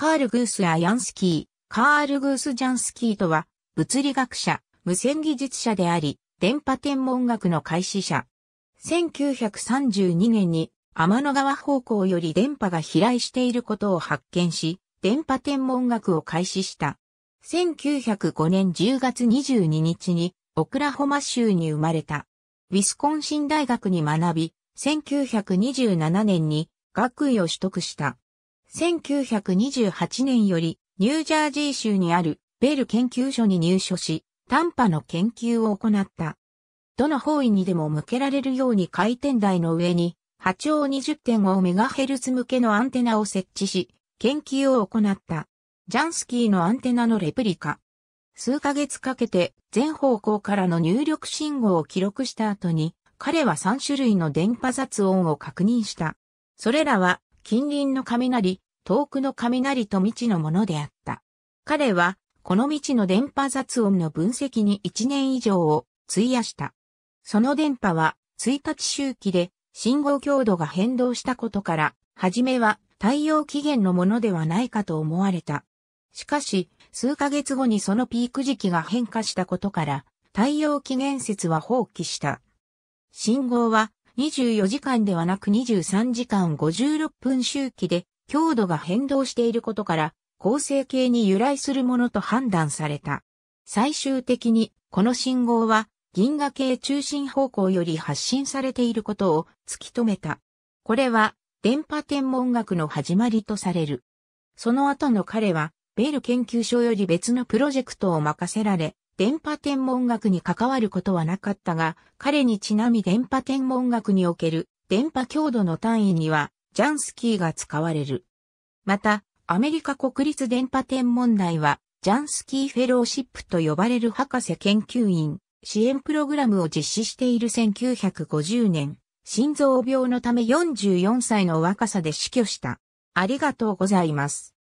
カール・グース・アヤンスキー、カール・グース・ジャンスキーとは、物理学者、無線技術者であり、電波天文学の開始者。1932年に、天の川方向より電波が飛来していることを発見し、電波天文学を開始した。1905年10月22日に、オクラホマ州に生まれた。ウィスコンシン大学に学び、1927年に学位を取得した。1928年よりニュージャージー州にあるベル研究所に入所し、短波の研究を行った。どの方位にでも向けられるように回転台の上に波長2 0 5ヘルツ向けのアンテナを設置し、研究を行った。ジャンスキーのアンテナのレプリカ。数ヶ月かけて全方向からの入力信号を記録した後に、彼は3種類の電波雑音を確認した。それらは近隣の雷、遠くの雷と未知のものであった。彼は、この未知の電波雑音の分析に1年以上を費やした。その電波は、1日周期で信号強度が変動したことから、はじめは太陽起源のものではないかと思われた。しかし、数ヶ月後にそのピーク時期が変化したことから、太陽起源説は放棄した。信号は24時間ではなく23時間56分周期で強度が変動していることから、構成形に由来するものと判断された。最終的に、この信号は、銀河系中心方向より発信されていることを突き止めた。これは、電波天文学の始まりとされる。その後の彼は、ベール研究所より別のプロジェクトを任せられ、電波天文学に関わることはなかったが、彼にちなみ電波天文学における電波強度の単位にはジャンスキーが使われる。また、アメリカ国立電波天文台は、ジャンスキーフェローシップと呼ばれる博士研究員、支援プログラムを実施している1950年、心臓病のため44歳の若さで死去した。ありがとうございます。